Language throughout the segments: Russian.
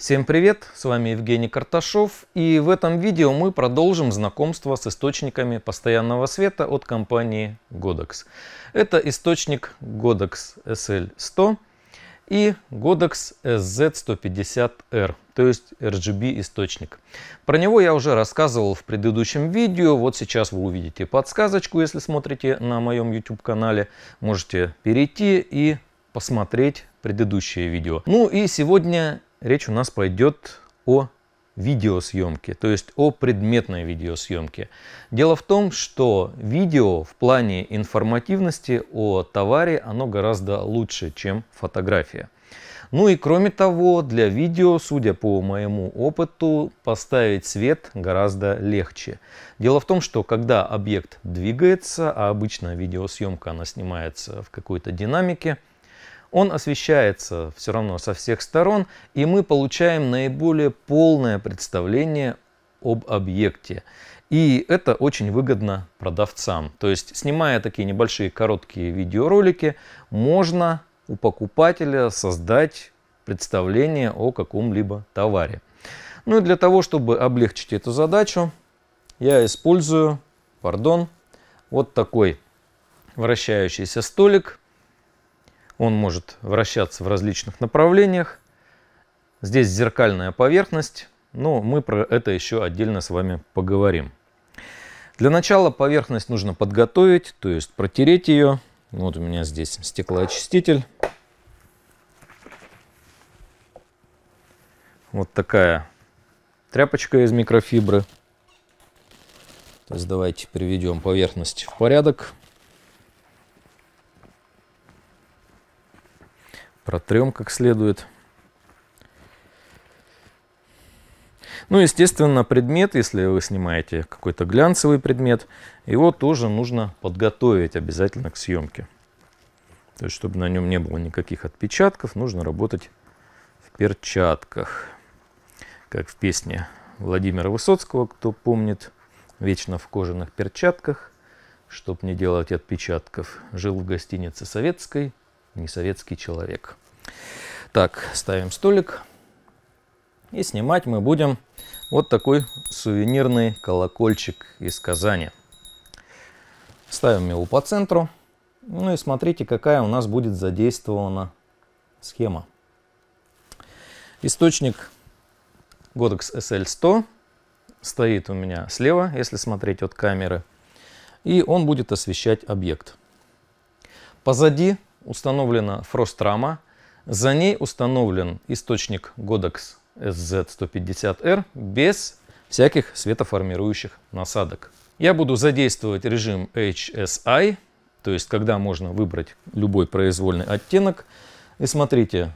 Всем привет, с вами Евгений Карташов и в этом видео мы продолжим знакомство с источниками постоянного света от компании Godox. Это источник Godox SL100 и Godox SZ150R, то есть RGB источник. Про него я уже рассказывал в предыдущем видео, вот сейчас вы увидите подсказочку, если смотрите на моем YouTube канале, можете перейти и посмотреть предыдущее видео. Ну и сегодня речь у нас пойдет о видеосъемке, то есть о предметной видеосъемке. Дело в том, что видео в плане информативности о товаре оно гораздо лучше, чем фотография. Ну и кроме того, для видео, судя по моему опыту, поставить свет гораздо легче. Дело в том, что когда объект двигается, а обычно видеосъемка она снимается в какой-то динамике – он освещается все равно со всех сторон, и мы получаем наиболее полное представление об объекте. И это очень выгодно продавцам. То есть, снимая такие небольшие короткие видеоролики, можно у покупателя создать представление о каком-либо товаре. Ну и для того, чтобы облегчить эту задачу, я использую, пардон, вот такой вращающийся столик он может вращаться в различных направлениях. Здесь зеркальная поверхность, но мы про это еще отдельно с вами поговорим. Для начала поверхность нужно подготовить, то есть протереть ее. Вот у меня здесь стеклоочиститель. Вот такая тряпочка из микрофибры. То есть давайте приведем поверхность в порядок. протрем как следует. Ну, естественно, предмет, если вы снимаете какой-то глянцевый предмет, его тоже нужно подготовить обязательно к съемке. То есть, чтобы на нем не было никаких отпечатков, нужно работать в перчатках. Как в песне Владимира Высоцкого, кто помнит, вечно в кожаных перчатках, чтоб не делать отпечатков, жил в гостинице советской, не советский человек. Так, ставим столик. И снимать мы будем вот такой сувенирный колокольчик из Казани. Ставим его по центру. Ну и смотрите, какая у нас будет задействована схема. Источник Godox SL100 стоит у меня слева, если смотреть от камеры. И он будет освещать объект. Позади установлена фрострама, за ней установлен источник Godox SZ150R без всяких светоформирующих насадок. Я буду задействовать режим HSI, то есть когда можно выбрать любой произвольный оттенок. И смотрите,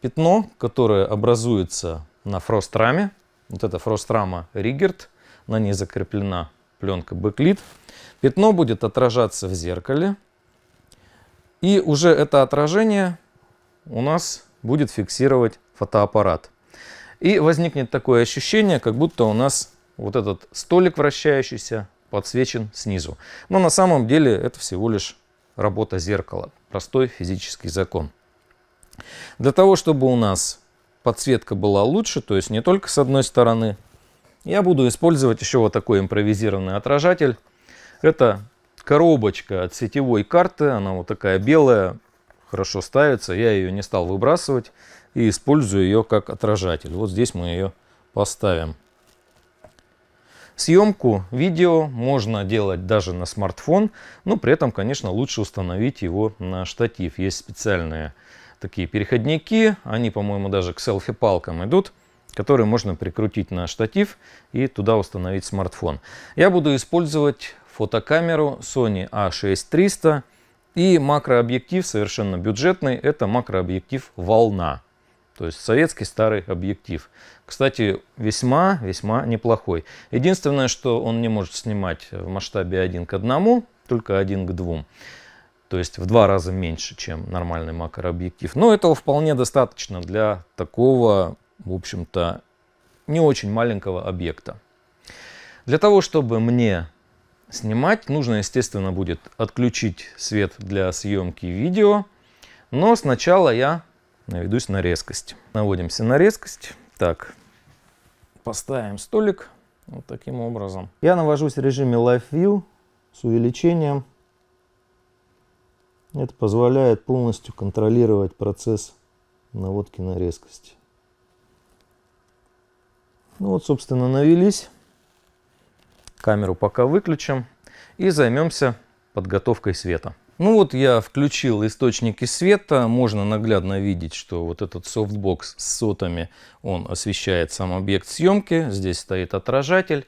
пятно, которое образуется на фростраме, вот это фрострама Ригерт, на ней закреплена пленка бэклит. Пятно будет отражаться в зеркале, и уже это отражение у нас будет фиксировать фотоаппарат. И возникнет такое ощущение, как будто у нас вот этот столик вращающийся подсвечен снизу. Но на самом деле это всего лишь работа зеркала. Простой физический закон. Для того, чтобы у нас подсветка была лучше, то есть не только с одной стороны, я буду использовать еще вот такой импровизированный отражатель. Это коробочка от сетевой карты, она вот такая белая, хорошо ставится, я ее не стал выбрасывать и использую ее как отражатель. Вот здесь мы ее поставим. Съемку видео можно делать даже на смартфон, но при этом, конечно, лучше установить его на штатив. Есть специальные такие переходники, они, по-моему, даже к селфи-палкам идут, которые можно прикрутить на штатив и туда установить смартфон. Я буду использовать фотокамеру Sony A6300 и макрообъектив совершенно бюджетный. Это макрообъектив «Волна». То есть советский старый объектив. Кстати, весьма, весьма неплохой. Единственное, что он не может снимать в масштабе 1 к 1, только 1 к 2. То есть в два раза меньше, чем нормальный макрообъектив. Но этого вполне достаточно для такого, в общем-то, не очень маленького объекта. Для того, чтобы мне снимать, нужно, естественно, будет отключить свет для съемки видео. Но сначала я наведусь на резкость. Наводимся на резкость. Так, поставим столик вот таким образом. Я навожусь в режиме Live View с увеличением. Это позволяет полностью контролировать процесс наводки на резкость. Ну вот, собственно, навелись. Камеру пока выключим и займемся подготовкой света. Ну вот я включил источники света, можно наглядно видеть, что вот этот софтбокс с сотами, он освещает сам объект съемки, здесь стоит отражатель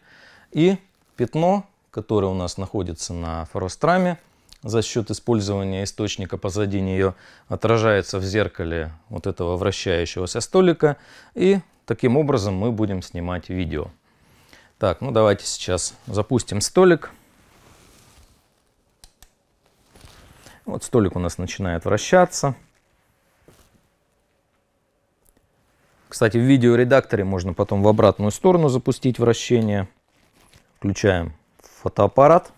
и пятно, которое у нас находится на форостраме, за счет использования источника позади нее отражается в зеркале вот этого вращающегося столика и таким образом мы будем снимать видео. Так, ну давайте сейчас запустим столик. Вот столик у нас начинает вращаться. Кстати, в видеоредакторе можно потом в обратную сторону запустить вращение. Включаем фотоаппарат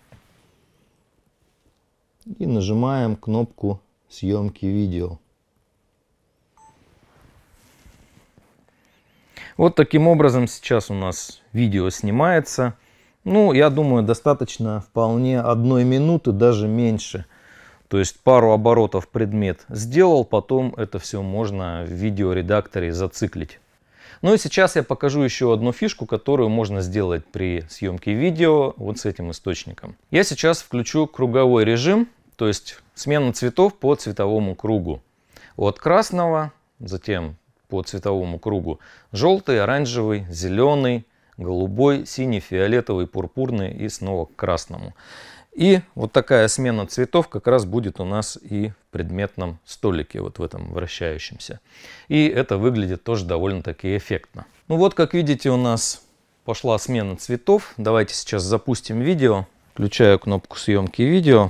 и нажимаем кнопку съемки видео. Вот таким образом сейчас у нас видео снимается. Ну, я думаю, достаточно вполне одной минуты, даже меньше. То есть пару оборотов предмет сделал, потом это все можно в видеоредакторе зациклить. Ну и сейчас я покажу еще одну фишку, которую можно сделать при съемке видео вот с этим источником. Я сейчас включу круговой режим, то есть смену цветов по цветовому кругу. От красного, затем по цветовому кругу. Желтый, оранжевый, зеленый, голубой, синий, фиолетовый, пурпурный и снова к красному. И вот такая смена цветов как раз будет у нас и в предметном столике, вот в этом вращающемся. И это выглядит тоже довольно-таки эффектно. Ну вот, как видите, у нас пошла смена цветов. Давайте сейчас запустим видео. Включаю кнопку съемки видео.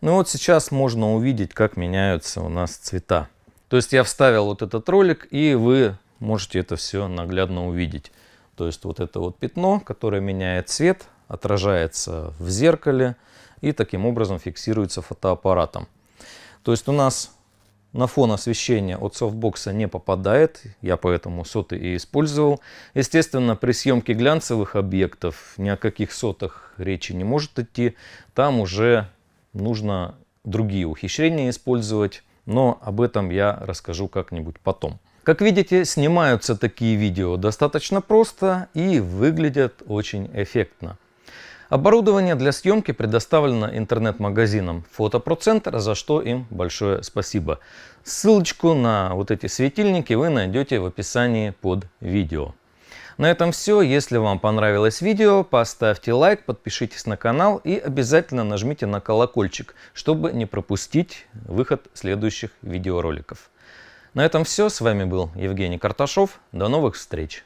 Ну вот сейчас можно увидеть, как меняются у нас цвета. То есть я вставил вот этот ролик, и вы можете это все наглядно увидеть. То есть вот это вот пятно, которое меняет цвет, отражается в зеркале и таким образом фиксируется фотоаппаратом. То есть у нас на фон освещения от софтбокса не попадает, я поэтому соты и использовал. Естественно, при съемке глянцевых объектов ни о каких сотах речи не может идти, там уже нужно другие ухищрения использовать, но об этом я расскажу как-нибудь потом. Как видите, снимаются такие видео достаточно просто и выглядят очень эффектно. Оборудование для съемки предоставлено интернет-магазином «Фотопроцентр», за что им большое спасибо. Ссылочку на вот эти светильники вы найдете в описании под видео. На этом все. Если вам понравилось видео, поставьте лайк, подпишитесь на канал и обязательно нажмите на колокольчик, чтобы не пропустить выход следующих видеороликов. На этом все. С вами был Евгений Карташов. До новых встреч!